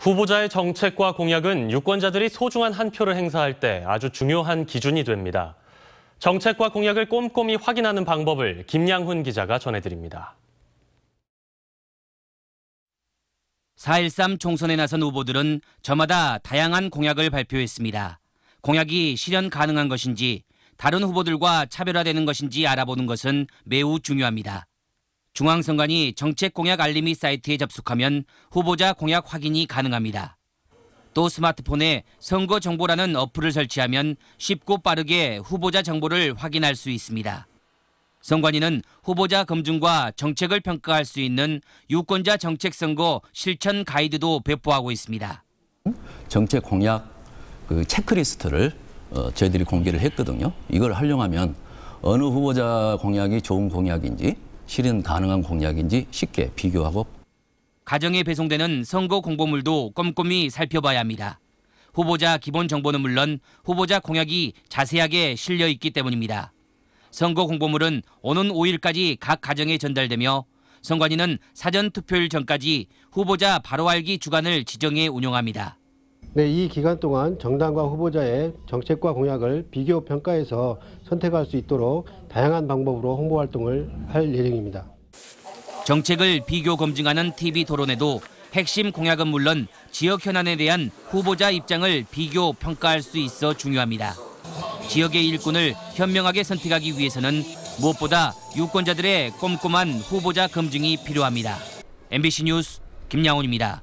후보자의 정책과 공약은 유권자들이 소중한 한 표를 행사할 때 아주 중요한 기준이 됩니다. 정책과 공약을 꼼꼼히 확인하는 방법을 김양훈 기자가 전해드립니다. 4.13 총선에 나선 후보들은 저마다 다양한 공약을 발표했습니다. 공약이 실현 가능한 것인지 다른 후보들과 차별화되는 것인지 알아보는 것은 매우 중요합니다. 중앙선관위 정책 공약 알림이 사이트에 접속하면 후보자 공약 확인이 가능합니다. 또 스마트폰에 선거 정보라는 어플을 설치하면 쉽고 빠르게 후보자 정보를 확인할 수 있습니다. 선관위는 후보자 검증과 정책을 평가할 수 있는 유권자 정책 선거 실천 가이드도 배포하고 있습니다. 정책 공약 그 체크리스트를 어, 저희들이 공개를 했거든요. 이걸 활용하면 어느 후보자 공약이 좋은 공약인지 실현 가능한 공약인지 쉽게 비교하고 가정에 배송되는 선거 공보물도 꼼꼼히 살펴봐야 합니다. 후보자 기본 정보는 물론 후보자 공약이 자세하게 실려 있기 때문입니다. 선거 공보물은 오는 5일까지 각 가정에 전달되며 선관위는 사전 투표일 전까지 후보자 바로 알기 주간을 지정해 운영합니다. 네, 이 기간 동안 정당과 후보자의 정책과 공약을 비교 평가해서 선택할 수 있도록 다양한 방법으로 홍보 활동을 할 예정입니다. 정책을 비교 검증하는 TV 토론에도 핵심 공약은 물론 지역 현안에 대한 후보자 입장을 비교 평가할 수 있어 중요합니다. 지역의 일꾼을 현명하게 선택하기 위해서는 무엇보다 유권자들의 꼼꼼한 후보자 검증이 필요합니다. MBC 뉴스 김양훈입니다.